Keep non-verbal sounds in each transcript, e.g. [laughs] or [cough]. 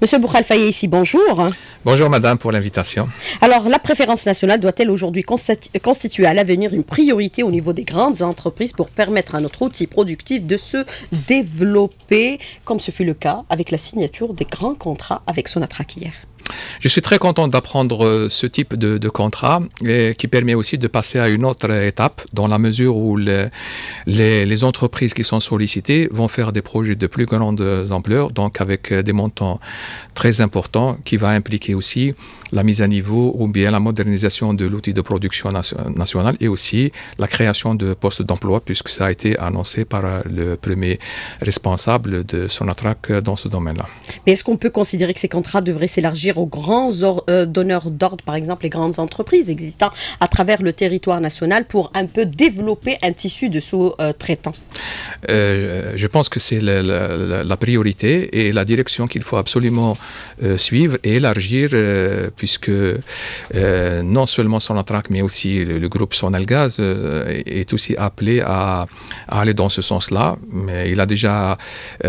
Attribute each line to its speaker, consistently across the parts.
Speaker 1: Monsieur
Speaker 2: bouchal ici, bonjour.
Speaker 1: Bonjour madame pour l'invitation.
Speaker 2: Alors la préférence nationale doit-elle aujourd'hui constituer à l'avenir une priorité au niveau des grandes entreprises pour permettre à notre outil productif de se développer comme ce fut le cas avec la signature des grands contrats avec Sonatrach hier
Speaker 1: je suis très content d'apprendre euh, ce type de, contrat qui permet aussi de passer à une autre étape dans la mesure où les, entreprises qui sont sollicitées vont faire des projets de plus grande ampleur, donc avec euh, des montants très importants qui va impliquer aussi la mise à niveau ou bien la modernisation de l'outil de production nationale et aussi la création de postes d'emploi puisque ça a été annoncé par euh, le premier responsable de Sonatrac dans ce domaine-là.
Speaker 2: Mais est-ce qu'on peut considérer que ces contrats devraient s'élargir aux grands euh, donneurs d'ordre, par exemple les grandes entreprises existant à travers le territoire national pour un peu développer un tissu de sous-traitants
Speaker 1: euh, Je pense que c'est la, priorité et la direction qu'il faut absolument euh, suivre et élargir, puisque non seulement Sonatrach, mais aussi le, groupe Sonalgaz est aussi appelé à, aller dans ce sens-là. Mais il a déjà,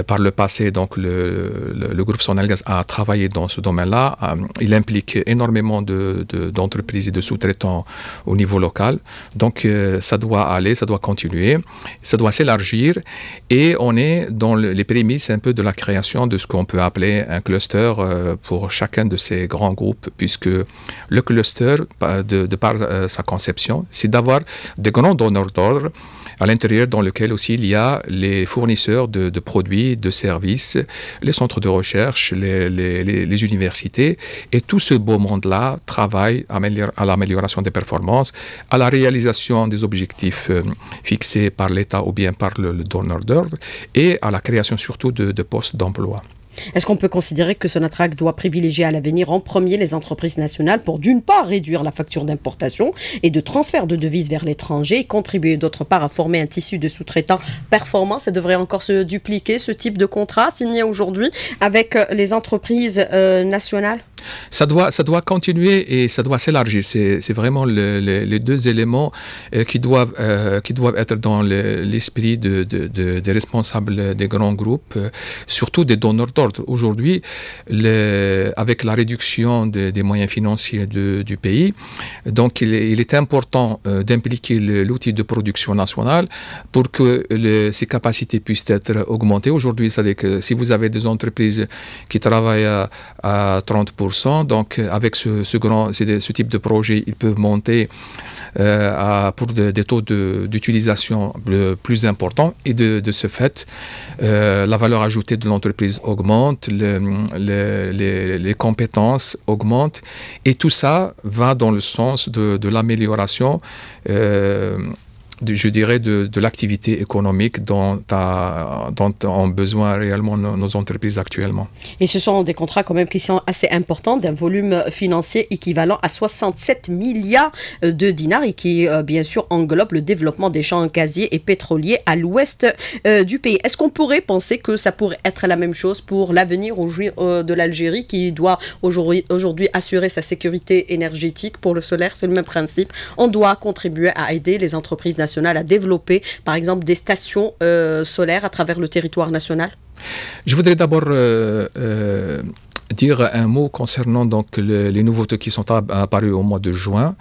Speaker 1: par le passé, donc le, le, groupe Sonalgaz a travaillé dans ce domaine-là, euh, il implique énormément d'entreprises et de sous-traitants au niveau local. Donc euh, ça doit aller, ça doit continuer, ça doit s'élargir et on est dans les prémices un peu de la création de ce qu'on peut appeler un cluster euh, pour chacun de ces grands groupes puisque le cluster, de, par sa conception, c'est d'avoir des grands donneurs d'ordre à l'intérieur dans lequel aussi il y a les fournisseurs de, produits, de services, les centres de recherche, les, universités. Et tout ce beau monde-là travaille à l'amélioration des performances, à la réalisation des objectifs euh, fixés par l'État ou bien par le, donor donneur d'ordre et à la création surtout de postes d'emploi.
Speaker 2: Est-ce qu'on peut considérer que Sonatrach doit privilégier à l'avenir en premier les entreprises nationales pour d'une part réduire la facture d'importation et de transfert de devises vers l'étranger et contribuer d'autre part à former un tissu de sous-traitants performants Ça devrait encore se dupliquer ce type de contrat signé aujourd'hui avec euh, les entreprises euh, nationales
Speaker 1: ça doit, ça doit continuer et ça doit s'élargir. C'est vraiment les deux éléments euh, qui, doivent, euh, qui doivent être dans l'esprit des responsables des grands groupes, euh, surtout des donneurs d'ordre. Aujourd'hui, avec la réduction des moyens financiers du pays, donc il, est important d'impliquer l'outil de production nationale pour que ces capacités puissent être augmentées. Aujourd'hui, c'est-à-dire que si vous avez des entreprises qui travaillent à 30%, donc, euh, avec ce, type de projet, ils peuvent monter euh, pour des taux d'utilisation plus importants. Et de, ce fait, euh, la valeur ajoutée de l'entreprise augmente, les, compétences augmentent. Et tout ça va dans le sens de, l'amélioration je dirais, de, l'activité économique dont, ont besoin réellement nos, entreprises actuellement.
Speaker 2: Et ce sont des contrats quand même qui sont assez importants, d'un volume financier équivalent à 67 milliards de dinars et qui, euh, bien sûr, englobe le développement des champs gaziers et pétroliers à l'ouest euh, du pays. Est-ce qu'on pourrait penser que ça pourrait être la même chose pour l'avenir euh, de l'Algérie qui doit aujourd'hui assurer sa sécurité énergétique pour le solaire C'est le même principe. On doit contribuer à aider les entreprises nationales à développer, par exemple, des stations euh, solaires à travers le territoire national
Speaker 1: Je voudrais d'abord euh, euh, dire un mot concernant donc les nouveautés qui sont apparues au mois de juin,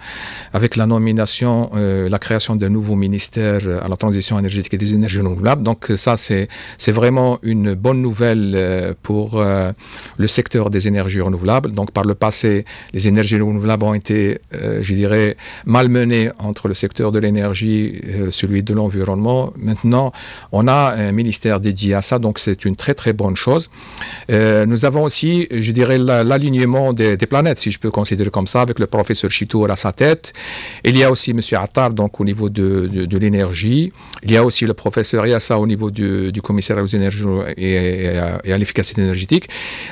Speaker 1: avec la nomination, euh, la création d'un nouveau ministère à la transition énergétique et des énergies renouvelables. Donc ça, c'est c'est vraiment une bonne nouvelle euh, pour euh, le secteur des énergies renouvelables. Donc par le passé, les énergies renouvelables ont été, je dirais, malmenées entre le secteur de l'énergie, celui de l'environnement. Maintenant, on a un ministère dédié à ça, donc c'est une très très bonne chose. nous avons aussi je dirais, l'alignement des, planètes, si je peux considérer comme ça, avec le professeur Chitour à sa tête. Il y a aussi M. Attar, donc au niveau de, de, l'énergie. Il y a aussi le professeur Yassa au niveau du, du commissaire aux énergies et, à l'efficacité énergétique.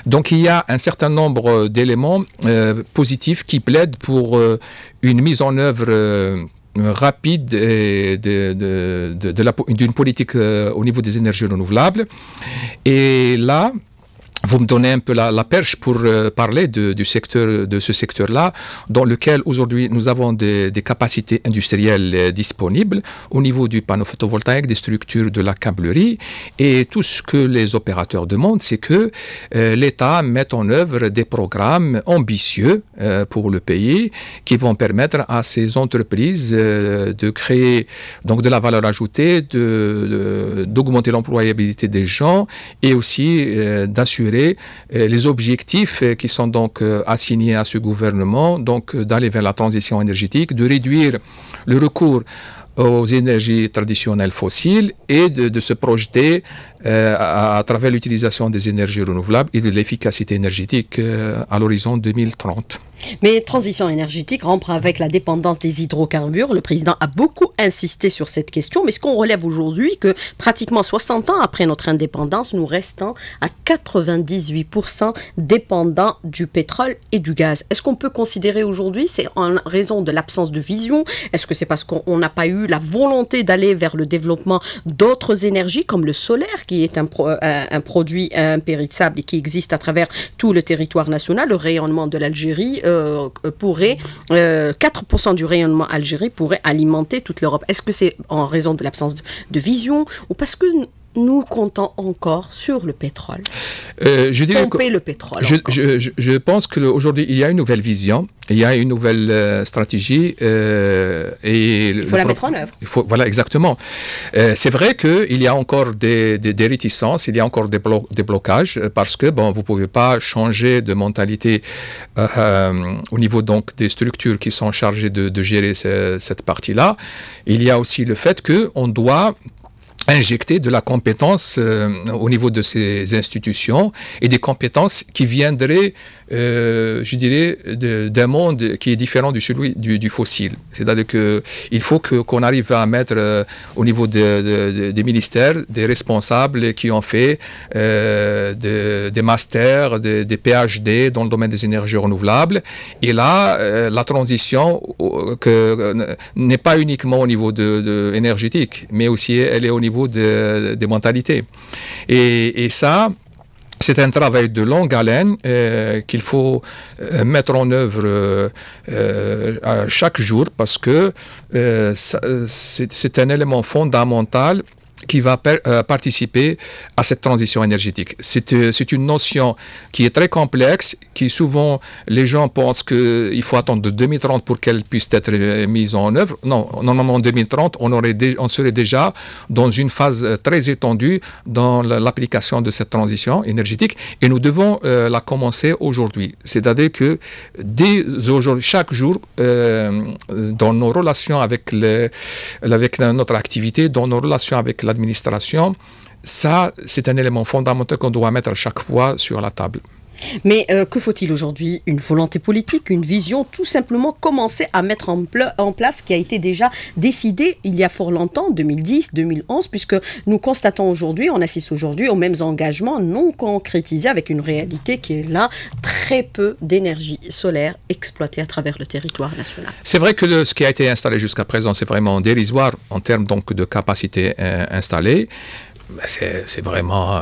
Speaker 1: Donc il y a un certain nombre d'éléments euh, positifs qui plaident pour euh, une mise en œuvre. Euh, rapide d'une politique au niveau des énergies renouvelables. Et là, vous me donnez un peu la, perche pour euh, parler de, du secteur, de ce secteur-là, dans lequel aujourd'hui nous avons des, capacités industrielles euh, disponibles au niveau du panneau photovoltaïque, des structures de la câblerie. Et tout ce que les opérateurs demandent, c'est que euh, l'État mette en œuvre des programmes ambitieux pour le pays qui vont permettre à ces entreprises de créer donc de la valeur ajoutée, d'augmenter l'employabilité des gens et aussi d'assurer les objectifs euh, qui sont donc euh, assignés à ce gouvernement, donc euh, d'aller vers la transition énergétique, de réduire le recours aux énergies traditionnelles fossiles et de se projeter euh, à, travers l'utilisation des énergies renouvelables et de l'efficacité énergétique euh, à l'horizon 2030.
Speaker 2: Mais transition énergétique, rompre avec la dépendance des hydrocarbures, le président a beaucoup insisté sur cette question, mais ce qu'on relève aujourd'hui, que pratiquement 60 ans après notre indépendance, nous restons à 98% dépendants du pétrole et du gaz. Est-ce qu'on peut considérer aujourd'hui, c'est en raison de l'absence de vision Est-ce que c'est parce qu'on n'a pas eu la volonté d'aller vers le développement d'autres énergies comme le solaire qui est un, produit impérissable et qui existe à travers tout le territoire national, le rayonnement de l'Algérie euh, euh, pourrait, 4% euh, du rayonnement algérien pourrait alimenter toute l'Europe. Est-ce que c'est en raison de l'absence de, de vision ou parce que nous comptons encore sur le pétrole. Euh, je le pétrole.
Speaker 1: Je, pense qu'aujourd'hui, il y a une nouvelle vision, il y a une nouvelle euh, stratégie. Euh, il faut la mettre en œuvre. voilà, exactement. c'est vrai qu'il y a encore des, réticences, il y a encore des, blocages, parce que bon, vous ne pouvez pas changer de mentalité au niveau donc, des structures qui sont chargées de, gérer cette partie-là. Il y a aussi le fait qu'on doit injecter de la compétence euh, au niveau de ces institutions et des compétences qui viendraient euh, je dirais, d'un monde qui est différent du celui du, fossile. C'est-à-dire qu'il faut qu'on arrive à mettre euh, au niveau des ministères des responsables qui ont fait euh, des masters, des, PhD dans le domaine des énergies renouvelables. Et là, la transition n'est pas uniquement au niveau de, énergétique, mais aussi elle est au niveau des mentalités. Et, et ça, c'est un travail de longue haleine euh, qu'il faut euh, mettre en œuvre euh, à chaque jour parce que c'est un élément fondamental qui va euh, participer à cette transition énergétique. Euh, c'est une notion qui est très complexe, qui souvent les gens pensent qu'il faut attendre de 2030 pour qu'elle puisse être euh, mise en œuvre. Non, normalement en 2030, on, aurait serait déjà dans une phase très étendue dans l'application de cette transition énergétique et nous devons la commencer aujourd'hui. C'est-à-dire que dès aujourd'hui, chaque jour, dans nos relations avec, avec notre activité, dans nos relations avec la administration, ça, c'est un élément fondamental qu'on doit mettre à chaque fois sur la table.
Speaker 2: Mais euh, que faut-il aujourd'hui Une volonté politique, une vision, tout simplement commencer à mettre en, en place ce qui a été déjà décidé il y a fort longtemps, 2010, 2011, puisque nous constatons aujourd'hui, on assiste aujourd'hui aux mêmes engagements non concrétisés avec une réalité qui est là très très peu d'énergie solaire exploitée à travers le territoire national.
Speaker 1: C'est vrai que ce qui a été installé jusqu'à présent, c'est vraiment dérisoire en termes donc de capacité euh, installée. Bah, c'est vraiment, euh,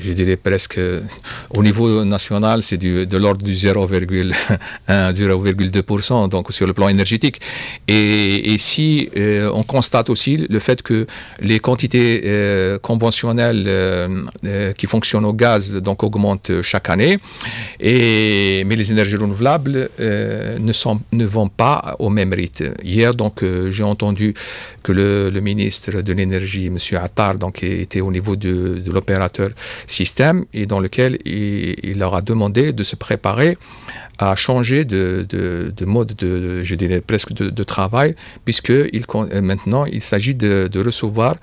Speaker 1: je dirais presque, au niveau national, c'est de l'ordre du 0,1, 0,2%, [laughs] donc sur le plan énergétique. Et, et si euh, on constate aussi le fait que les quantités euh, conventionnelles qui fonctionnent au gaz donc augmentent chaque année, et, mais les énergies renouvelables ne, sont, ne vont pas au même rythme. Hier, donc, j'ai entendu que le, ministre de l'énergie, M. Attar, donc, était, au niveau de, l'opérateur système et dans lequel il, leur a demandé de se préparer à changer de, mode de, je dirais presque de, travail, puisque il, euh, maintenant il s'agit de, recevoir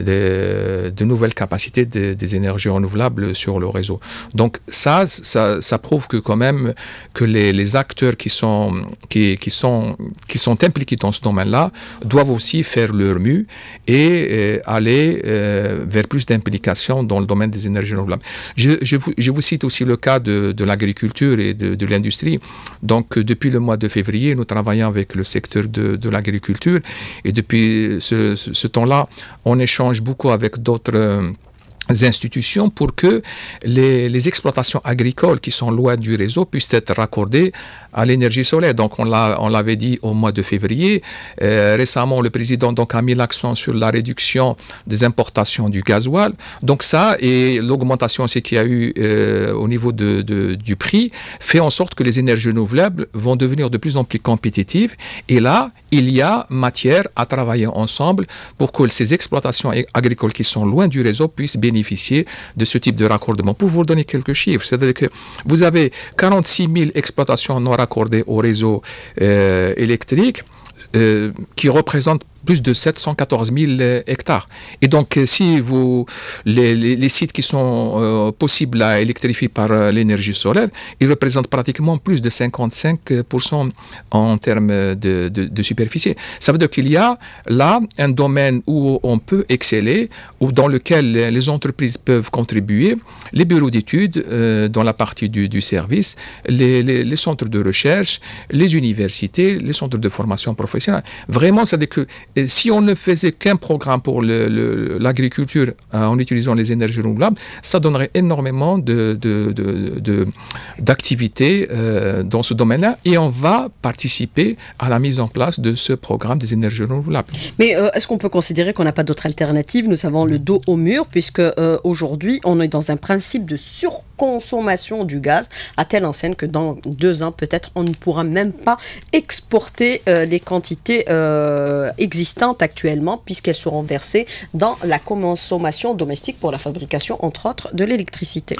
Speaker 1: de, nouvelles capacités des énergies renouvelables sur le réseau. Donc ça, ça, ça prouve que quand même que les, acteurs qui sont, qui, sont, qui sont impliqués dans ce domaine-là doivent aussi faire leur mue et euh, aller euh, euh, vers plus d'implication dans le domaine des énergies renouvelables. Je, vous, cite aussi le cas de, l'agriculture et de, l'industrie. Donc, euh, depuis le mois de février, nous travaillons avec le secteur de, l'agriculture et depuis ce, temps-là, on échange beaucoup avec d'autres. Euh, institutions pour que les, exploitations agricoles qui sont loin du réseau puissent être raccordées à l'énergie solaire. Donc on l'avait dit au mois de février. Euh, récemment, le président donc, a mis l'accent sur la réduction des importations du gasoil. Donc ça et l'augmentation aussi qu'il y a eu euh, au niveau du prix fait en sorte que les énergies renouvelables vont devenir de plus en plus compétitives. Et là, il y a matière à travailler ensemble pour que ces exploitations agricoles qui sont loin du réseau puissent bénéficier de ce type de raccordement. Pour vous donner quelques chiffres, c'est-à-dire que vous avez 46 000 exploitations non raccordées au réseau euh, électrique euh, qui représentent plus de 714 000 euh, hectares. Et donc, euh, si vous, les, sites qui sont euh, possibles à électrifier par l'énergie solaire, ils représentent pratiquement plus de 55% en termes de, superficie. Ça veut dire qu'il y a là un domaine où on peut exceller, ou dans lequel les entreprises peuvent contribuer, les bureaux d'études dans la partie du, service, les, les, centres de recherche, les universités, les centres de formation professionnelle. Vraiment, ça veut dire que si on ne faisait qu'un programme pour l'agriculture hein, en utilisant les énergies renouvelables, ça donnerait énormément d'activités de, de, euh, dans ce domaine-là et on va participer à la mise en place de ce programme des énergies renouvelables.
Speaker 2: Mais euh, est-ce qu'on peut considérer qu'on n'a pas d'autre alternative Nous avons le dos au mur puisque euh, aujourd'hui on est dans un principe de surconsommation du gaz à telle enseigne que dans deux ans peut-être on ne pourra même pas exporter les quantités existantes existantes actuellement puisqu'elles seront versées dans la consommation domestique pour la fabrication, entre autres, de l'électricité.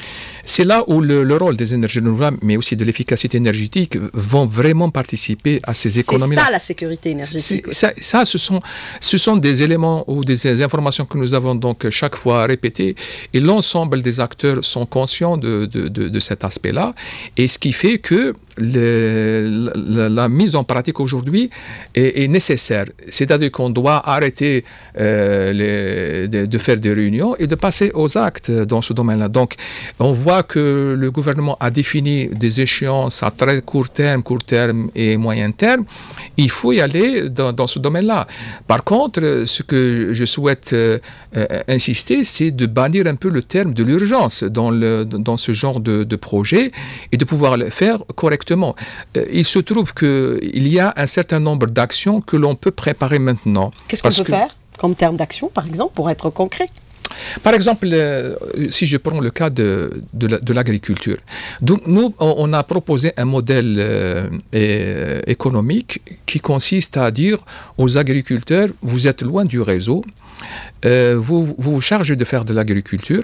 Speaker 1: C'est là où le, rôle des énergies renouvelables, mais aussi de l'efficacité énergétique, vont vraiment participer à ces économies. C'est ça
Speaker 2: la sécurité énergétique.
Speaker 1: Ça, ce, sont, ce sont des éléments ou des informations que nous avons donc chaque fois répétées et l'ensemble des acteurs sont conscients de, de, de, cet aspect-là et ce qui fait que le, la, mise en pratique aujourd'hui est, est nécessaire. C'est-à-dire qu'on doit arrêter euh, les, de, faire des réunions et de passer aux actes dans ce domaine-là. Donc, on voit que le gouvernement a défini des échéances à très court terme, court terme et moyen terme. Il faut y aller dans, ce domaine-là. Par contre, ce que je souhaite euh, euh, insister, c'est de bannir un peu le terme de l'urgence dans, le, dans ce genre de, de, projet et de pouvoir le faire correctement. il se trouve qu'il y a un certain nombre d'actions que l'on peut préparer maintenant Qu'est-ce qu'on peut faire
Speaker 2: comme terme d'action, par exemple, pour être concret
Speaker 1: par exemple, euh, si je prends le cas de, l'agriculture, donc nous, on a proposé un modèle euh, économique qui consiste à dire aux agriculteurs, vous êtes loin du réseau, euh, vous, vous chargez de faire de l'agriculture,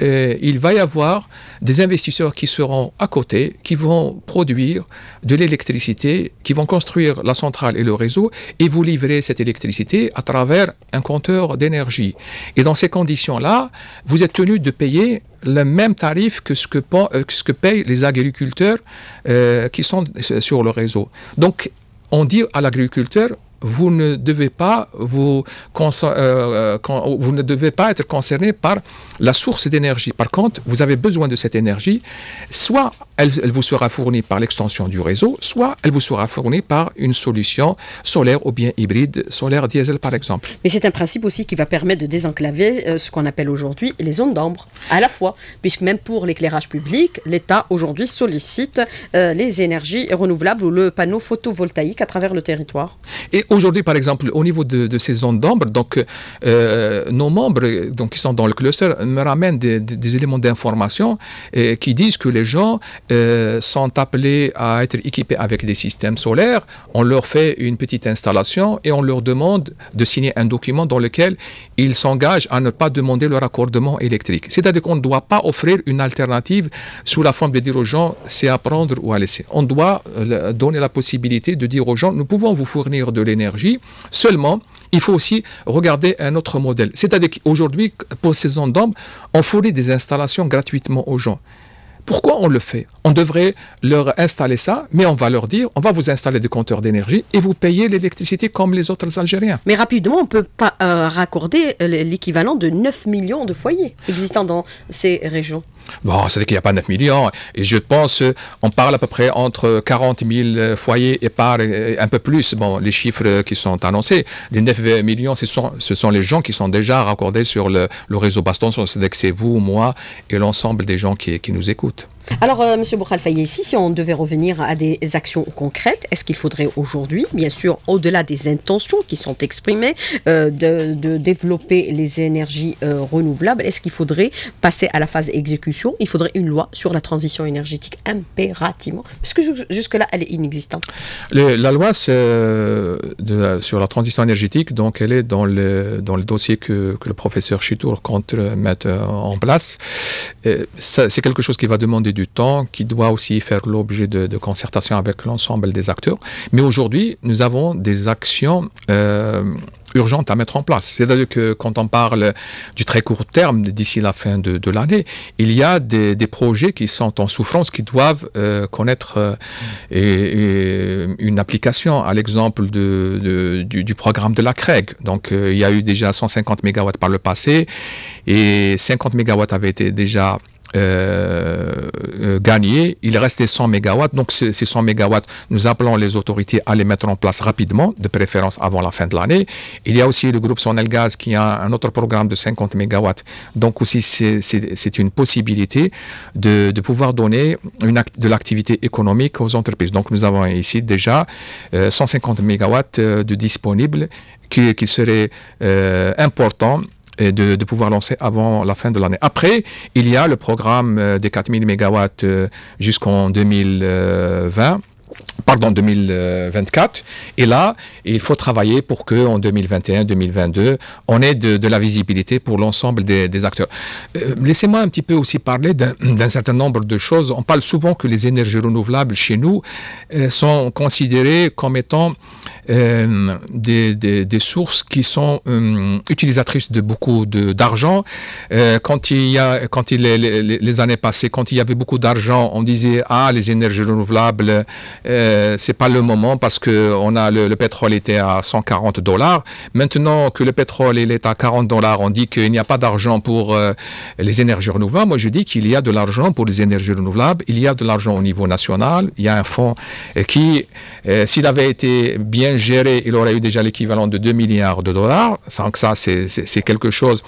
Speaker 1: euh, il va y avoir des investisseurs qui seront à côté, qui vont produire de l'électricité, qui vont construire la centrale et le réseau et vous livrez cette électricité à travers un compteur d'énergie. Et dans ces conditions-là, vous êtes tenu de payer le même tarif que ce que, euh, payent les agriculteurs euh, qui sont sur le réseau. Donc, on dit à l'agriculteur, vous ne devez pas vous, euh, euh, vous ne devez pas être concerné par la source d'énergie. Par contre, vous avez besoin de cette énergie, soit elle, vous sera fournie par l'extension du réseau, soit elle vous sera fournie par une solution solaire ou bien hybride, solaire diesel par exemple.
Speaker 2: Mais c'est un principe aussi qui va permettre de désenclaver euh, ce qu'on appelle aujourd'hui les zones d'ombre, à la fois, puisque même pour l'éclairage public, l'État aujourd'hui sollicite les énergies renouvelables ou le panneau photovoltaïque à travers le territoire.
Speaker 1: Et aujourd'hui, par exemple, au niveau de, ces zones d'ombre, donc euh, nos membres donc, qui sont dans le cluster me ramènent des, éléments d'information euh, qui disent que les gens euh, sont appelés à être équipés avec des systèmes solaires. On leur fait une petite installation et on leur demande de signer un document dans lequel ils s'engagent à ne pas demander leur raccordement électrique. C'est-à-dire qu'on ne doit pas offrir une alternative sous la forme de dire aux gens c'est à prendre ou à laisser. On doit donner la possibilité de dire aux gens nous pouvons vous fournir de l'énergie Seulement, il faut aussi regarder un autre modèle. C'est-à-dire qu'aujourd'hui, pour ces zones on fournit des installations gratuitement aux gens. Pourquoi on le fait On devrait leur installer ça, mais on va leur dire, on va vous installer des compteurs d'énergie et vous payer l'électricité comme les autres Algériens. Mais rapidement, on ne peut pas euh, raccorder
Speaker 2: euh, l'équivalent de 9 millions de foyers existants dans ces régions.
Speaker 1: Bon, c'est-à-dire qu'il n'y a pas 9 millions. Et je pense on parle à peu près entre 40 000 euh, foyers et par euh, un peu plus. Bon, les chiffres qui sont annoncés, les 9 millions, ce sont, ce sont les gens qui sont déjà raccordés sur le, réseau Baston. C'est-à-dire que c'est vous, moi et l'ensemble des gens qui nous écoutent.
Speaker 2: Alors, M. Euh, Monsieur fayé ici, si on devait revenir à des actions concrètes, est-ce qu'il faudrait aujourd'hui, bien sûr, au-delà des intentions qui sont exprimées, euh, de, développer les énergies euh, renouvelables, est-ce qu'il faudrait passer à la phase exécution Il faudrait une loi sur la transition énergétique impérativement, parce que jusque-là, elle est inexistante.
Speaker 1: la loi sur la transition énergétique, donc, elle est dans le, dans le dossier que, que le professeur Chitour compte mettre en place. C'est quelque chose qui va demander du temps, qui doit aussi faire l'objet de, concertation avec l'ensemble des acteurs. Mais aujourd'hui, nous avons des actions euh, urgentes à mettre en place. C'est-à-dire que quand on parle du très court terme, d'ici la fin de, l'année, il y a des, projets qui sont en souffrance, qui doivent euh, connaître euh, une application, à l'exemple de, du, programme de la CREG. Donc il y a eu déjà 150 MW par le passé et 50 MW avaient été déjà euh, euh, gagné. Il restait 100 MW, Donc, ces 100 MW, nous appelons les autorités à les mettre en place rapidement, de préférence avant la fin de l'année. Il y a aussi le groupe Sonel Gaz qui a un autre programme de 50 MW, Donc, aussi, c'est une possibilité de, de pouvoir donner une de l'activité économique aux entreprises. Donc, nous avons ici déjà 150 euh, MW euh, de disponibles qui, qui seraient importants de, de, pouvoir lancer avant la fin de l'année. Après, il y a le programme euh, des 4000 MW euh, jusqu'en 2020 pardon, 2024. Et là, il faut travailler pour que en 2021, 2022, on ait de, la visibilité pour l'ensemble des, acteurs. Euh, laissez-moi un petit peu aussi parler d'un certain nombre de choses. On parle souvent que les énergies renouvelables chez nous euh, sont considérées comme étant euh, des, sources qui sont utilisatrices de beaucoup d'argent. quand il y a, quand il, les années passées, quand il y avait beaucoup d'argent, on disait ah les énergies renouvelables euh, c'est pas le moment parce que on a le, pétrole était à 140 dollars. Maintenant que le pétrole il est à 40 dollars, on dit qu'il n'y a pas d'argent pour euh, les énergies renouvelables. Moi, je dis qu'il y a de l'argent pour les énergies renouvelables. Il y a de l'argent au niveau national. Il y a un fonds euh, qui, s'il avait été bien géré, il aurait eu déjà l'équivalent de 2 milliards de dollars. Sans que ça, c'est quelque chose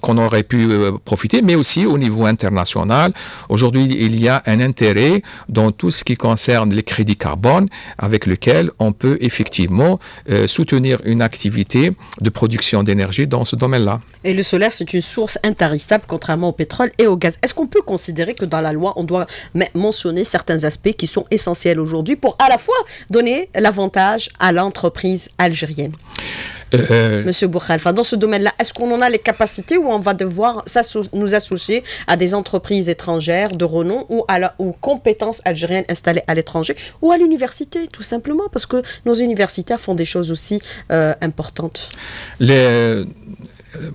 Speaker 1: qu'on aurait pu profiter, mais aussi au niveau international. Aujourd'hui, il y a un intérêt dans tout ce qui concerne les crédits carbone avec lequel on peut effectivement euh, soutenir une activité de production d'énergie dans ce domaine-là.
Speaker 2: Et le solaire, c'est une source intarissable contrairement au pétrole et au gaz. Est-ce qu'on peut considérer que dans la loi, on doit mentionner certains aspects qui sont essentiels aujourd'hui pour à la fois donner l'avantage à l'entreprise algérienne
Speaker 1: euh, euh, Monsieur
Speaker 2: Boukhalfa, dans ce domaine-là, est-ce qu'on en a les capacités ou on va devoir nous associer à des entreprises étrangères de renom ou à aux compétences algériennes installées à l'étranger ou à l'université, tout simplement, parce que nos universitaires font des choses aussi euh, importantes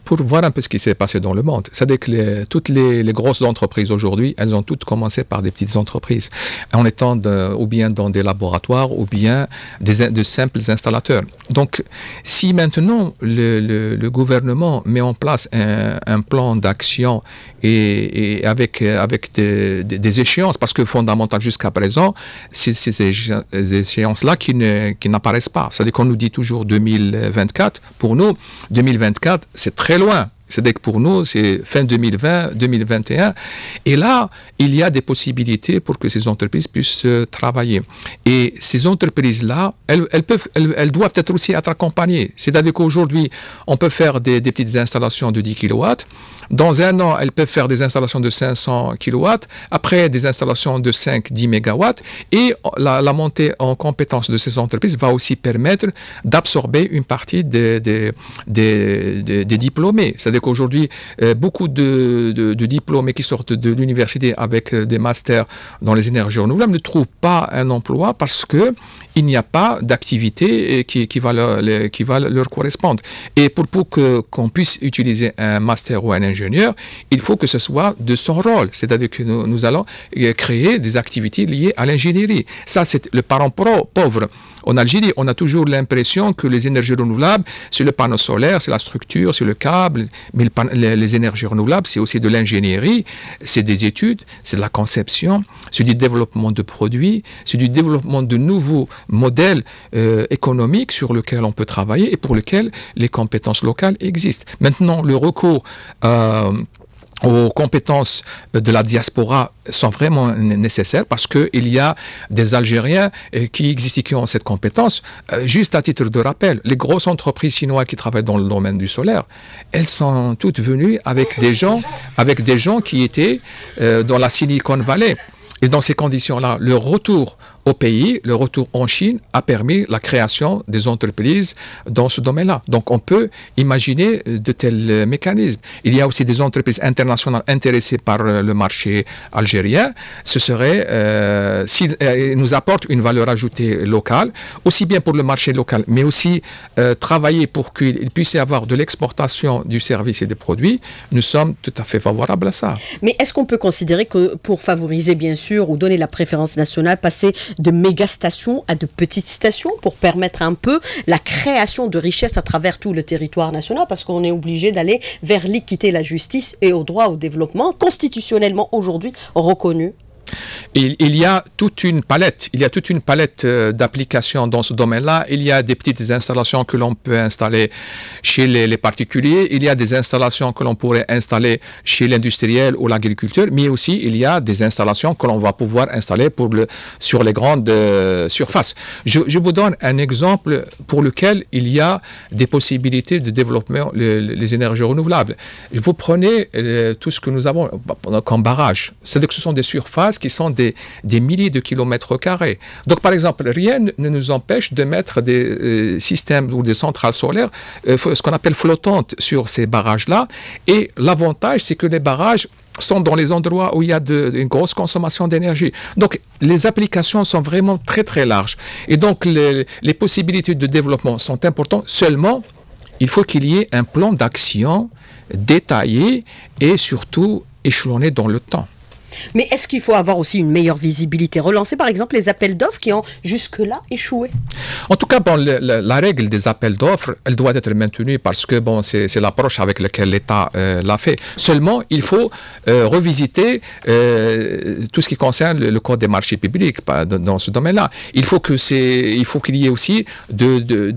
Speaker 1: Pour voir un peu ce qui s'est passé dans le monde, c'est-à-dire que toutes les, grosses entreprises aujourd'hui, elles ont toutes commencé par des petites entreprises, en étant ou bien dans des laboratoires ou bien des, de simples installateurs. Donc, si maintenant, le, gouvernement met en place un, plan d'action et, avec, euh, avec des, échéances, parce que fondamental jusqu'à présent, c'est ces échéances-là qui n'apparaissent pas. C'est-à-dire qu'on nous dit toujours 2024. Pour nous, 2024, c'est très loin. C'est-à-dire que pour nous, c'est fin 2020, 2021. Et là, il y a des possibilités pour que ces entreprises puissent euh, travailler. Et ces entreprises-là, elles, elles, doivent être aussi être accompagnées. C'est-à-dire qu'aujourd'hui, on peut faire des, petites installations de 10 kW. Dans un an, elles peuvent faire des installations de 500 kW. Après, des installations de 5-10 MW. Et la, montée en compétence de ces entreprises va aussi permettre d'absorber une partie des, des, des diplômés. C'est-à-dire Aujourd'hui, euh, beaucoup de, de, diplômés qui sortent de l'université avec euh, des masters dans les énergies renouvelables ne trouvent pas un emploi parce que il n'y a pas d'activité qui, qui, va leur, leur correspondre. Et pour, qu'on puisse utiliser un master ou un ingénieur, il faut que ce soit de son rôle. C'est-à-dire que nous, allons euh, créer des activités liées à l'ingénierie. Ça, c'est le parent pauvre. En Algérie, on a toujours l'impression que les énergies renouvelables, c'est le panneau solaire, c'est la structure, c'est le câble, mais les énergies renouvelables, c'est aussi de l'ingénierie, c'est des études, c'est de la conception, c'est du développement de produits, c'est du développement de nouveaux modèles euh, économiques sur lesquels on peut travailler et pour lesquels les compétences locales existent. Maintenant, le recours... Euh, aux compétences de la diaspora sont vraiment nécessaires parce qu'il y a des Algériens euh, qui existent qui ont cette compétence. Euh, juste à titre de rappel, les grosses entreprises chinoises qui travaillent dans le domaine du solaire, elles sont toutes venues avec des gens, avec des gens qui étaient euh, dans la Silicon Valley. Et dans ces conditions-là, le retour au pays, le retour en Chine a permis la création des entreprises dans ce domaine-là. Donc on peut imaginer euh, de tels euh, mécanismes. Il y a aussi des entreprises internationales intéressées par euh, le marché algérien. Ce serait, si nous apporte une valeur ajoutée locale, aussi bien pour le marché local, mais aussi travailler pour qu'il puisse avoir de l'exportation du service et des produits, nous sommes tout à fait favorables à ça.
Speaker 2: Mais est-ce qu'on peut considérer que pour favoriser, bien sûr, ou donner la préférence nationale, passer de méga stations à de petites stations pour permettre un peu la création de richesses à travers tout le territoire national parce qu'on est obligé d'aller vers l'équité, la justice et au droit au développement constitutionnellement aujourd'hui reconnu
Speaker 1: il y a toute une palette, il y a toute une palette euh, d'applications dans ce domaine-là. Il y a des petites installations que l'on peut installer chez les, particuliers, il y a des installations que l'on pourrait installer chez l'industriel ou l'agriculture, mais aussi il y a des installations que l'on va pouvoir installer pour le, sur les grandes euh, surfaces. Je, vous donne un exemple pour lequel il y a des possibilités de développement les énergies renouvelables. Vous prenez euh, tout ce que nous avons bah, comme barrage, c'est-à-dire que ce sont des surfaces qui sont des, milliers de kilomètres carrés. Donc, par exemple, rien ne nous empêche de mettre des euh, systèmes ou des centrales solaires, euh, ce qu'on appelle flottantes, sur ces barrages-là. Et l'avantage, c'est que les barrages sont dans les endroits où il y a une grosse consommation d'énergie. Donc les applications sont vraiment très très larges. Et donc les possibilités de développement sont importantes. Seulement, il faut qu'il y ait un plan d'action détaillé et surtout échelonné dans le temps.
Speaker 2: Mais est-ce qu'il faut avoir aussi une meilleure visibilité Relancer par exemple les appels d'offres qui ont jusque-là échoué
Speaker 1: En tout cas, bon, la règle des appels d'offres, elle doit être maintenue parce que bon, c'est l'approche avec laquelle l'État euh, l'a fait. Seulement, il faut euh, revisiter euh, tout ce qui concerne le, code des marchés publics dans ce domaine-là. Il faut qu'il y ait aussi de, de,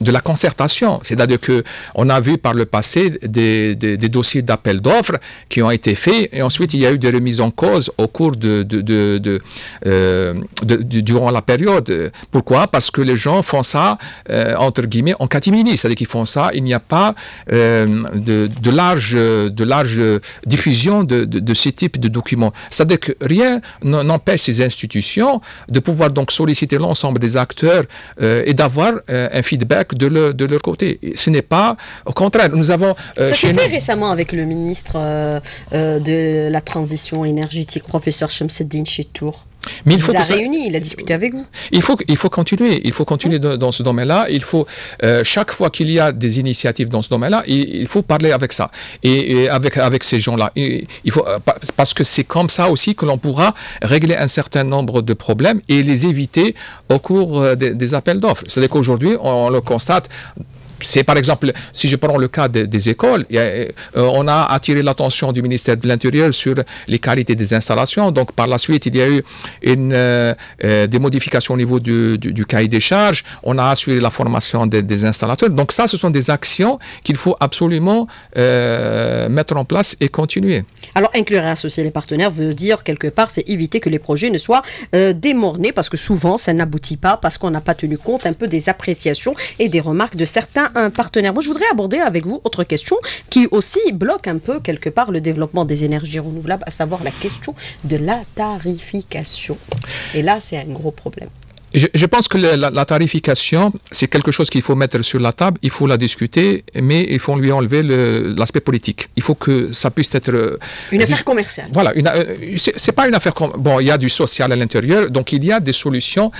Speaker 1: de la concertation. C'est-à-dire que on a vu par le passé des, des, dossiers d'appel d'offres qui ont été faits et ensuite il y a eu des remises en cause au cours de, de, de, euh, durant la période. Pourquoi Parce que les gens font ça euh, entre guillemets en catimini, c'est-à-dire qu'ils font ça. Il n'y a pas euh, de, large de large diffusion de, ce types de documents. C'est-à-dire que rien n'empêche ces institutions de pouvoir donc solliciter l'ensemble des acteurs euh, et d'avoir euh, un feedback de leur, côté. Ce n'est pas, au contraire, nous avons... Euh, Ça s'est fait récemment
Speaker 2: avec le ministre euh, euh, de la transition énergétique, professeur chez Chetour
Speaker 1: il faut vous a réuni,
Speaker 2: il a discuté avec vous.
Speaker 1: Il faut, il faut continuer, il faut continuer dans ce domaine-là. Il faut euh, chaque fois qu'il y a des initiatives dans ce domaine-là, il, faut parler avec ça et, avec avec ces gens-là. Il faut euh, parce que c'est comme ça aussi que l'on pourra régler un certain nombre de problèmes et les éviter au cours euh, des, appels d'offres. C'est-à-dire qu'aujourd'hui, on le constate c'est par exemple, si je prends le cas des écoles, euh, on a attiré l'attention du ministère de l'Intérieur sur les qualités des installations. Donc par la suite, il y a eu une, euh, euh, des modifications au niveau du, cahier des charges. On a assuré la formation des, installateurs. Donc ça, ce sont des actions qu'il faut absolument mettre en place et continuer.
Speaker 2: Alors inclure et associer les partenaires veut dire quelque part, c'est éviter que les projets ne soient démornés parce que souvent, ça n'aboutit pas parce qu'on n'a pas tenu compte un peu des appréciations et des remarques de certains un partenaire. Moi, je voudrais aborder avec vous autre question qui aussi bloque un peu quelque part le développement des énergies renouvelables, à savoir la question de la tarification. Et là, c'est un gros problème.
Speaker 1: Je, je, pense que la, la tarification, c'est quelque chose qu'il faut mettre sur la table, il faut la discuter, mais il faut lui enlever l'aspect politique. Il faut que ça puisse être... Euh, une affaire commerciale. Voilà, euh, c'est pas une affaire... Bon, il y a du social à l'intérieur, donc il y a des solutions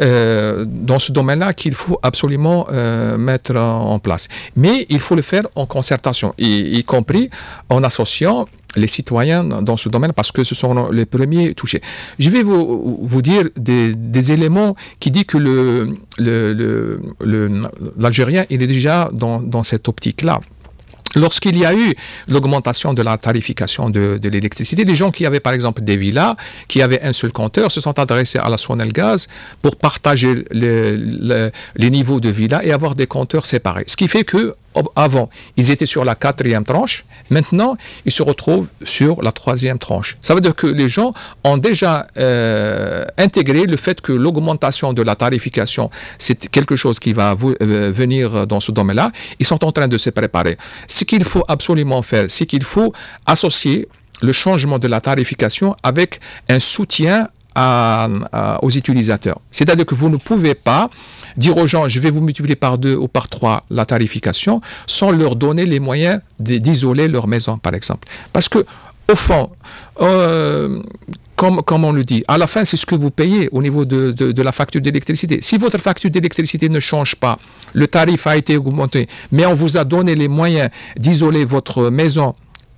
Speaker 1: euh, dans ce domaine-là qu'il faut absolument euh, mettre en, place. Mais il faut le faire en concertation, y, y compris en associant les citoyens dans ce domaine parce que ce sont les premiers touchés. Je vais vous, vous dire des, éléments qui disent que l'Algérien, le, le, il est déjà dans, dans cette optique-là. Lorsqu'il y a eu l'augmentation de la tarification de, de l'électricité, les gens qui avaient par exemple des villas, qui avaient un seul compteur, se sont adressés à la Sonel Gaz pour partager les niveaux de villas et avoir des compteurs séparés. Ce qui fait que avant, ils étaient sur la quatrième tranche. Maintenant, ils se retrouvent sur la troisième tranche. Ça veut dire que les gens ont déjà euh, intégré le fait que l'augmentation de la tarification, c'est quelque chose qui va euh, venir dans ce domaine-là. Ils sont en train de se préparer. Ce qu'il faut absolument faire, c'est qu'il faut associer le changement de la tarification avec un soutien aux utilisateurs. C'est-à-dire que vous ne pouvez pas dire aux gens, je vais vous multiplier par deux ou par trois la tarification, sans leur donner les moyens d'isoler leur maison, par exemple. Parce que, au fond, euh, comme, comme, on le dit, à la fin, c'est ce que vous payez au niveau de la facture d'électricité. Si votre facture d'électricité ne change pas, le tarif a été augmenté, mais on vous a donné les moyens d'isoler votre maison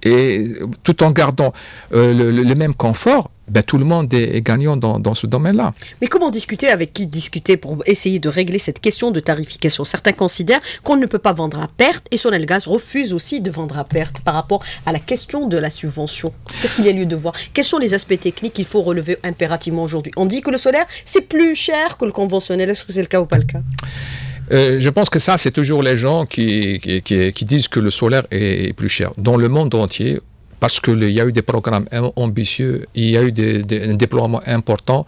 Speaker 1: et euh, tout en gardant euh, le, même confort, ben, tout le monde est, gagnant dans, dans ce domaine-là.
Speaker 2: Mais comment discuter Avec qui discuter pour essayer de régler cette question de tarification Certains considèrent qu'on ne peut pas vendre à perte et Sonelgaz refuse aussi de vendre à perte par rapport à la question de la subvention. Qu'est-ce qu'il y a lieu de voir Quels sont les aspects techniques qu'il faut relever impérativement aujourd'hui On dit que le solaire, c'est plus cher que le conventionnel. Est-ce que c'est le cas ou pas
Speaker 1: le cas euh, je pense que ça, c'est toujours les gens qui, qui, disent que le solaire est plus cher. Dans le monde entier, parce qu'il y a eu des programmes ambitieux, il y a eu des, déploiements importants,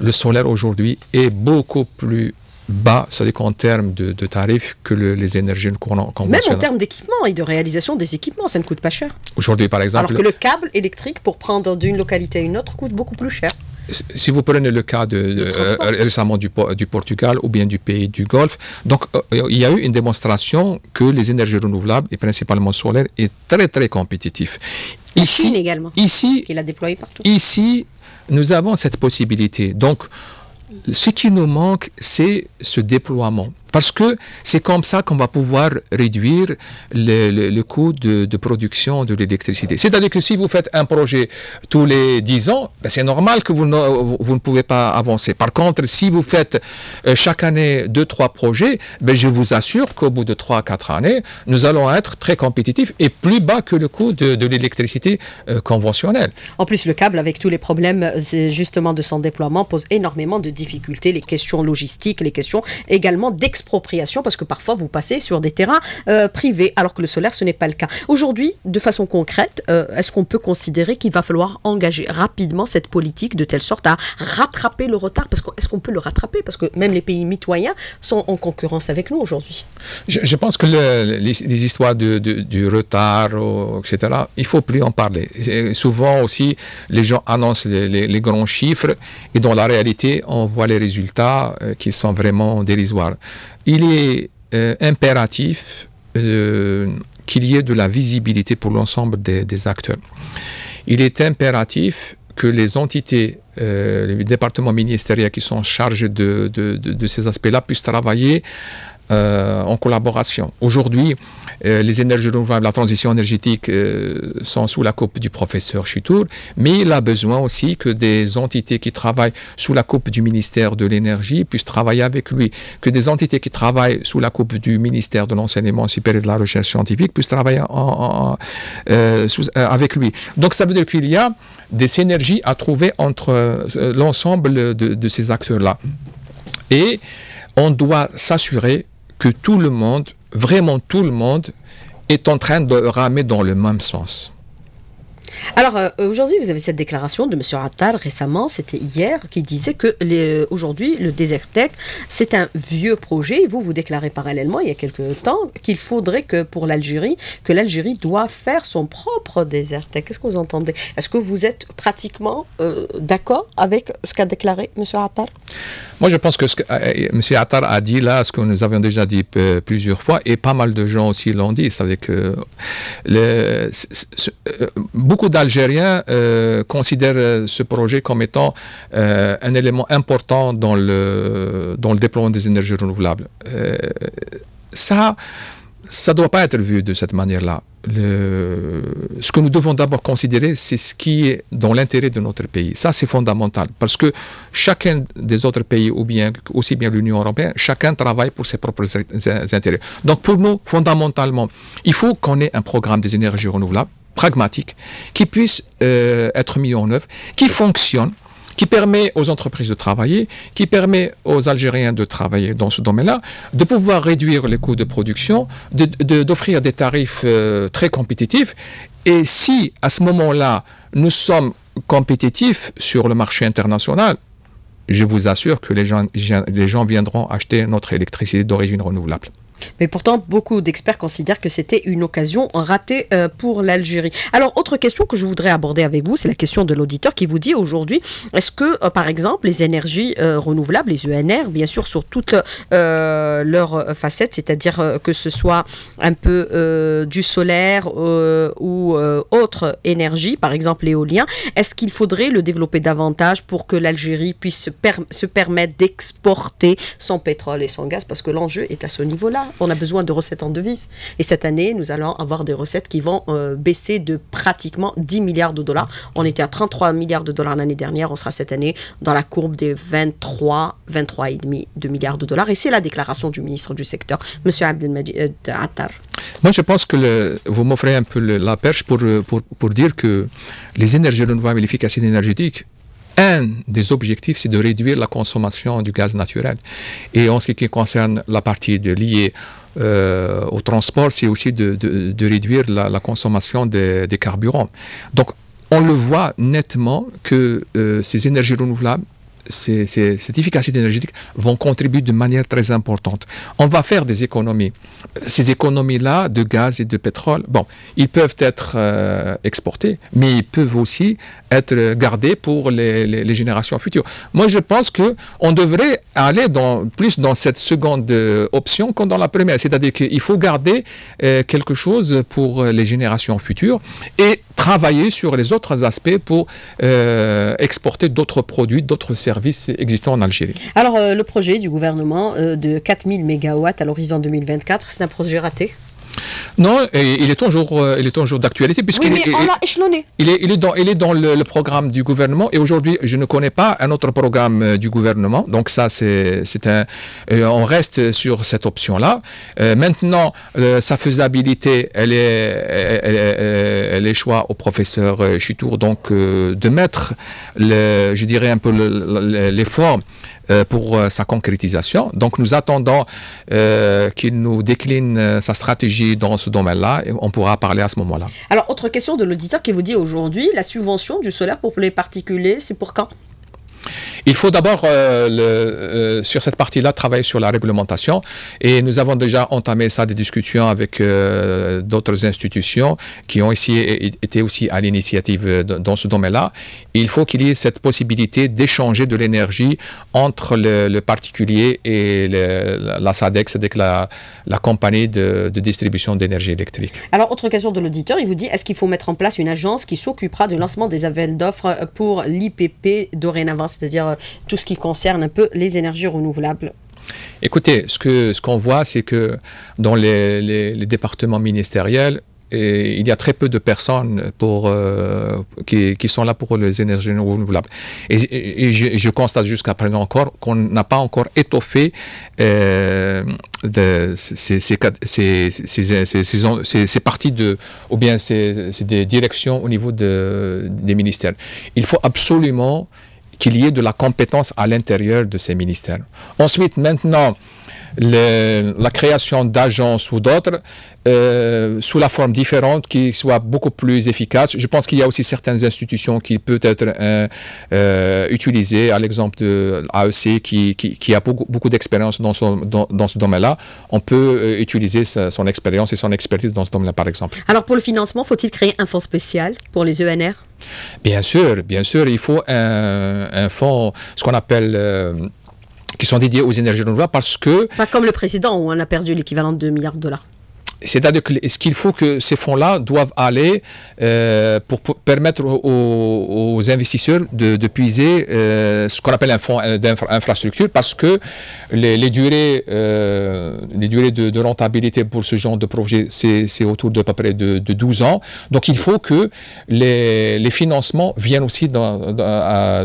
Speaker 1: le solaire aujourd'hui est beaucoup plus bas, c'est-à-dire qu'en termes de, tarifs, que les énergies conventionnelles. Même en termes
Speaker 2: d'équipement et de réalisation des équipements, ça ne coûte pas cher.
Speaker 1: Aujourd'hui, par exemple. Alors que le
Speaker 2: câble électrique pour prendre d'une localité à une autre coûte beaucoup plus cher
Speaker 1: si vous prenez le cas de, euh, euh, récemment du, Portugal ou bien du pays du Golfe, donc euh, il y a eu une démonstration que les énergies renouvelables et principalement solaire est très très compétitif. ici, Ici, Ici, nous avons cette possibilité. Donc, ce qui nous manque, c'est ce déploiement. Parce que c'est comme ça qu'on va pouvoir réduire le, coût de, production de l'électricité. C'est-à-dire que si vous faites un projet tous les 10 ans, ben, c'est normal que vous ne, pouvez pas avancer. Par contre, si vous faites euh, chaque année 2-3 projets, ben, je vous assure qu'au bout de 3-4 années, nous allons être très compétitifs et plus bas que le coût de, de l'électricité euh, conventionnelle.
Speaker 2: En plus, le câble, avec tous les problèmes euh, justement de son déploiement, pose énormément de difficultés, les questions logistiques, les questions également d'exploitation expropriation, parce que parfois vous passez sur des terrains euh, privés, alors que le solaire, ce n'est pas le cas. Aujourd'hui, de façon concrète, euh, est-ce qu'on peut considérer qu'il va falloir engager rapidement cette politique de telle sorte à rattraper le retard Parce que est-ce qu'on peut le rattraper Parce que même les pays mitoyens sont en concurrence avec nous aujourd'hui.
Speaker 1: Je, pense que les, histoires du retard, oh, etc., il faut plus en parler. souvent aussi, les gens annoncent les, grands chiffres et dans la réalité, on voit les résultats euh, qui sont vraiment dérisoires. Il est euh, impératif euh, qu'il y ait de la visibilité pour l'ensemble des, acteurs. Il est impératif que les entités, euh, les départements ministériels qui sont en de, de ces aspects-là puissent travailler euh, en collaboration. Aujourd'hui, euh, les énergies renouvelables, la transition énergétique euh, sont sous la coupe du professeur Chitour, mais il a besoin aussi que des entités qui travaillent sous la coupe du ministère de l'Énergie puissent travailler avec lui, que des entités qui travaillent sous la coupe du ministère de l'Enseignement supérieur et de la Recherche scientifique puissent travailler en, avec lui. Donc ça veut dire qu'il y a des synergies à trouver entre l'ensemble de, de ces acteurs-là. Et on doit s'assurer que tout le monde, vraiment tout le monde, est en train de ramer dans le même sens.
Speaker 2: Alors euh, aujourd'hui, vous avez cette déclaration de M. Attal récemment, c'était hier, qui disait que euh, aujourd'hui le Desert Tech, c'est un vieux projet. Vous vous déclarez parallèlement il y a quelques temps qu'il faudrait que pour l'Algérie, que l'Algérie doit faire son propre Desert Tech. Qu'est-ce que vous entendez Est-ce que vous êtes pratiquement euh, d'accord avec ce qu'a déclaré M. Attal
Speaker 1: moi, je pense que ce que euh, euh, M. Attar a dit là, ce que nous avions déjà dit euh, plusieurs fois, et pas mal de gens aussi l'ont dit, c'est-à-dire que beaucoup d'Algériens considèrent ce projet comme étant un élément important dans le, dans le déploiement des énergies renouvelables. ça, ça ne doit pas être vu de cette manière-là. ce que nous devons d'abord considérer, c'est ce qui est dans l'intérêt de notre pays. Ça, c'est fondamental, parce que chacun des autres pays, ou bien aussi bien l'Union européenne, chacun travaille pour ses propres intérêts. Donc, pour nous, fondamentalement, il faut qu'on ait un programme des énergies renouvelables pragmatique qui puisse euh, être mis en œuvre, qui fonctionne qui permet aux entreprises de travailler, qui permet aux Algériens de travailler dans ce domaine-là, de pouvoir réduire les coûts de production, d'offrir de, des tarifs euh, très compétitifs. Et si à ce moment-là, nous sommes compétitifs sur le marché international, je vous assure que les gens, les gens viendront acheter notre électricité d'origine renouvelable.
Speaker 2: Mais pourtant, beaucoup d'experts considèrent que c'était une occasion ratée euh, pour l'Algérie. Alors, autre question que je voudrais aborder avec vous, c'est la question de l'auditeur qui vous dit aujourd'hui, est-ce que, euh, par exemple, les énergies euh, renouvelables, les ENR, bien sûr, sur toutes leurs facettes, c'est-à-dire que ce soit un peu du solaire ou autre énergie, par exemple l'éolien, est-ce qu'il faudrait le développer davantage pour que l'Algérie puisse se permettre d'exporter son pétrole et son gaz Parce que l'enjeu est à ce niveau-là on a besoin de recettes en devises. Et cette année, nous allons avoir des recettes qui vont euh, baisser de pratiquement 10 milliards de dollars. On était à 33 milliards de dollars l'année dernière, on sera cette année dans la courbe des 23, 23,5 de milliards de dollars. Et c'est la déclaration du ministre du secteur, M. Abdelmajid euh, Attar.
Speaker 1: Moi, je pense que vous m'offrez un peu la perche pour, euh, pour, pour, dire que les énergies renouvelables et l'efficacité énergétique, un des objectifs, c'est de réduire la consommation du gaz naturel. Et en ce qui concerne la partie liée euh, au transport, c'est aussi de, réduire la, consommation des, carburants. Donc, on le voit nettement que euh, ces énergies renouvelables ces, cette efficacité énergétique vont contribuer de manière très importante. On va faire des économies. Ces économies-là de gaz et de pétrole, bon, ils peuvent être euh, exportés, mais ils peuvent aussi être gardés pour les, générations futures. Moi, je pense que on devrait aller plus dans cette seconde euh, option que dans la première. C'est-à-dire qu'il faut garder euh, quelque chose pour les générations futures et travailler sur les autres aspects pour euh, exporter d'autres produits, d'autres services existants en Algérie.
Speaker 2: Alors, euh, le projet du gouvernement euh, de 4000 MW à l'horizon 2024, c'est un projet raté
Speaker 1: non, il est toujours, euh, il est toujours d'actualité puisqu'il est,
Speaker 2: il
Speaker 1: est, dans, il est dans le, programme du gouvernement et aujourd'hui je ne connais pas un autre programme euh, du gouvernement. Donc ça c'est, un, euh, on reste sur cette option là. maintenant sa faisabilité, elle est, elle, choix au professeur Chitour donc de mettre, je dirais un peu l'effort. Euh, pour euh, sa concrétisation. Donc nous attendons euh, qu'il nous décline sa stratégie dans ce domaine-là et on pourra parler à ce moment-là.
Speaker 2: Alors autre question de l'auditeur qui vous dit aujourd'hui, la subvention du solaire pour les particuliers, c'est pour quand
Speaker 1: il faut d'abord, euh, euh, sur cette partie-là, travailler sur la réglementation. Et nous avons déjà entamé ça, des discussions avec euh, d'autres institutions qui ont été aussi à l'initiative dans ce domaine-là. Il faut qu'il y ait cette possibilité d'échanger de l'énergie entre le, particulier et la SADEX, c'est-à-dire la, la, compagnie de, de distribution d'énergie électrique.
Speaker 2: Alors, autre question de l'auditeur, il vous dit, est-ce qu'il faut mettre en place une agence qui s'occupera du lancement des appels d'offres pour l'IPP dorénavant c'est-à-dire euh, tout ce qui concerne un peu les énergies renouvelables.
Speaker 1: Écoutez, ce qu'on ce qu'on voit, c'est que dans les, départements ministériels, il y a très peu de personnes pour, euh, qui, sont là pour les énergies renouvelables. Et, je, constate jusqu'à présent encore qu'on n'a pas encore étoffé euh, ces, ces, parties de, ou bien ces, des directions au niveau des ministères. Il faut absolument qu'il y ait de la compétence à l'intérieur de ces ministères. Ensuite, maintenant, la création d'agences ou d'autres euh, sous la forme différente qui soit beaucoup plus efficace. Je pense qu'il y a aussi certaines institutions qui peuvent être euh, euh, utilisées, à l'exemple de l'AEC qui, a beaucoup, d'expérience dans, ce domaine-là. On peut utiliser son expérience et son expertise dans ce domaine-là, par exemple.
Speaker 2: Alors pour le financement, faut-il créer un fonds spécial pour les ENR
Speaker 1: Bien sûr, bien sûr, il faut un fonds, ce qu'on appelle qui sont dédiés aux énergies renouvelables parce que...
Speaker 2: Pas comme le précédent où on a perdu l'équivalent de 2 milliards de dollars.
Speaker 1: C'est-à-dire ce qu'il faut que ces fonds-là doivent aller euh, pour, permettre aux, investisseurs de, puiser euh, ce qu'on appelle un fonds d'infrastructure parce que les, durées, les durées euh, de, rentabilité pour ce genre de projet, c'est autour de à près de, 12 ans. Donc il faut que les, financements viennent aussi dans,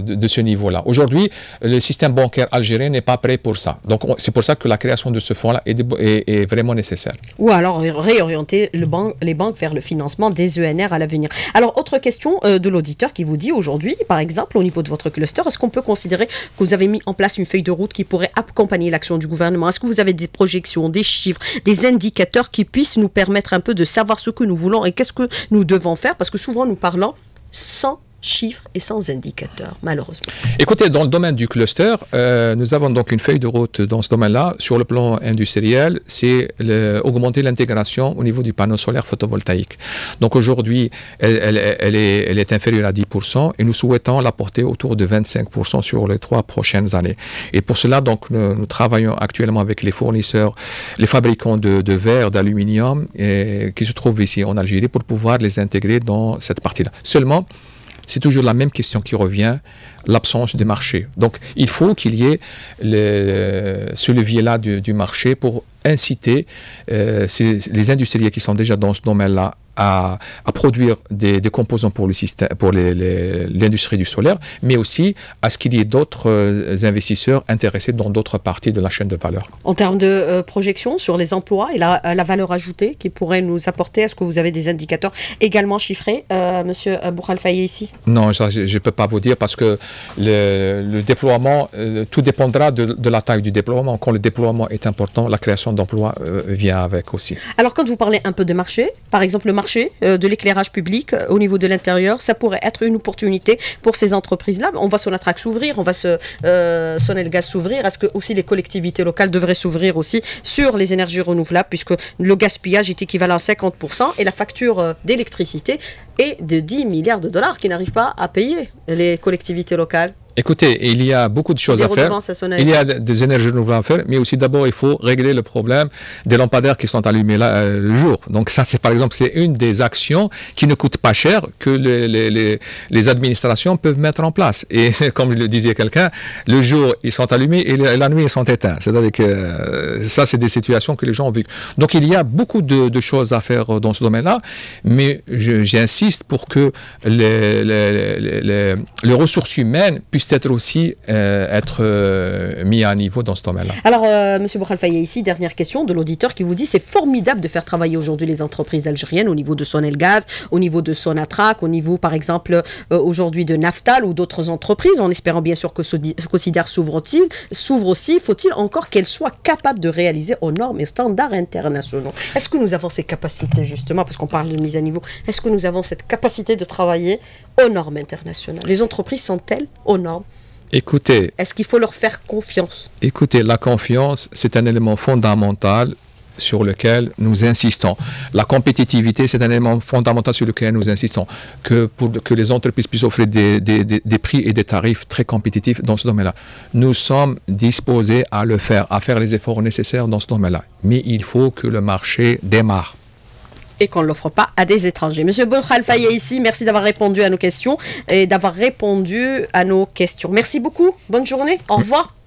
Speaker 1: de ce niveau-là. Aujourd'hui, le système bancaire algérien n'est pas prêt pour ça. Donc c'est pour ça que la création de ce fonds-là est, est, est, vraiment nécessaire.
Speaker 2: Ou alors réorienter le les banques vers le financement des ENR à l'avenir. Alors, autre question euh, de l'auditeur qui vous dit aujourd'hui, par exemple, au niveau de votre cluster, est-ce qu'on peut considérer que vous avez mis en place une feuille de route qui pourrait accompagner l'action du gouvernement Est-ce que vous avez des projections, des chiffres, des indicateurs qui puissent nous permettre un peu de savoir ce que nous voulons et qu'est-ce que nous devons faire Parce que souvent, nous parlons sans chiffres et sans indicateurs, malheureusement.
Speaker 1: Écoutez, dans le domaine du cluster, euh, nous avons donc une feuille de route dans ce domaine-là. Sur le plan industriel, c'est augmenter l'intégration au niveau du panneau solaire photovoltaïque. Donc aujourd'hui, elle, elle, est, inférieure à 10% et nous souhaitons la autour de 25% sur les trois prochaines années. Et pour cela, donc, nous, travaillons actuellement avec les fournisseurs, les fabricants de, de verre, d'aluminium qui se trouvent ici en Algérie pour pouvoir les intégrer dans cette partie-là. Seulement, c'est toujours la même question qui revient l'absence des marchés. Donc il faut qu'il y ait ce levier-là du, marché pour inciter euh, les industriels qui sont déjà dans ce domaine-là à, produire des, composants pour le système, pour l'industrie du solaire, mais aussi à ce qu'il y ait d'autres euh, investisseurs intéressés dans d'autres parties de la chaîne de valeur.
Speaker 2: En termes de projections euh, projection sur les emplois et la, valeur ajoutée qui pourrait nous apporter, est-ce que vous avez des indicateurs également chiffrés, euh, Monsieur Bourral ici
Speaker 1: Non, je ne peux pas vous dire parce que le, déploiement, euh, tout dépendra de, la taille du déploiement. Quand le déploiement est important, la création d'emplois euh, vient avec aussi.
Speaker 2: Alors quand vous parlez un peu de marché, par exemple le marché euh, de l'éclairage public au niveau de l'intérieur, ça pourrait être une opportunité pour ces entreprises-là. On voit traque s'ouvrir, on va sonner le gaz s'ouvrir. Est-ce que aussi les collectivités locales devraient s'ouvrir aussi sur les énergies renouvelables puisque le gaspillage est équivalent à 50% et la facture d'électricité et de 10 milliards de dollars qui n'arrivent pas à payer les collectivités locales.
Speaker 1: Écoutez, il y a beaucoup de choses à faire. Il y a des énergies nouvelles à faire, mais aussi d'abord, il faut régler le problème des lampadaires qui sont allumés euh, le jour. Donc ça, c'est par exemple, c'est une des actions qui ne coûte pas cher que les, administrations peuvent mettre en place. Et [laughs] comme le disait quelqu'un, le jour, ils sont allumés et la nuit, ils sont éteints. C'est-à-dire que euh, ça, c'est des situations que les gens ont vécues. Donc il y a beaucoup de, choses à faire euh, dans ce domaine-là, mais j'insiste pour que les, les ressources humaines puissent peut être aussi euh, être euh, mis à niveau dans ce domaine-là.
Speaker 2: Alors, M. Euh, Monsieur Fayé, ici, dernière question de l'auditeur qui vous dit c'est formidable de faire travailler aujourd'hui les entreprises algériennes au niveau de Gaz, au niveau de Sonatrach, au niveau, par exemple, aujourd'hui de Naftal ou d'autres entreprises, en espérant bien sûr que ce, considère s'ouvre aussi. Faut-il encore qu'elles soient capables de réaliser aux normes et standards internationaux Est-ce que nous avons ces capacités, justement, parce qu'on parle de mise à niveau, est-ce que nous avons cette capacité de travailler aux normes internationales Les entreprises sont-elles aux normes Écoutez. Est-ce qu'il faut leur faire confiance
Speaker 1: Écoutez, la confiance, c'est un élément fondamental sur lequel nous insistons. La compétitivité, c'est un élément fondamental sur lequel nous insistons. Que, pour, que les entreprises puissent offrir des prix et des tarifs très compétitifs dans ce domaine-là. Nous sommes disposés à le faire, à faire les efforts nécessaires dans ce domaine-là. Mais il faut que le marché démarre
Speaker 2: et qu'on ne l'offre pas à des étrangers. Monsieur est ici, merci d'avoir répondu à nos questions et d'avoir répondu à nos
Speaker 1: questions. Merci beaucoup, bonne journée, au revoir.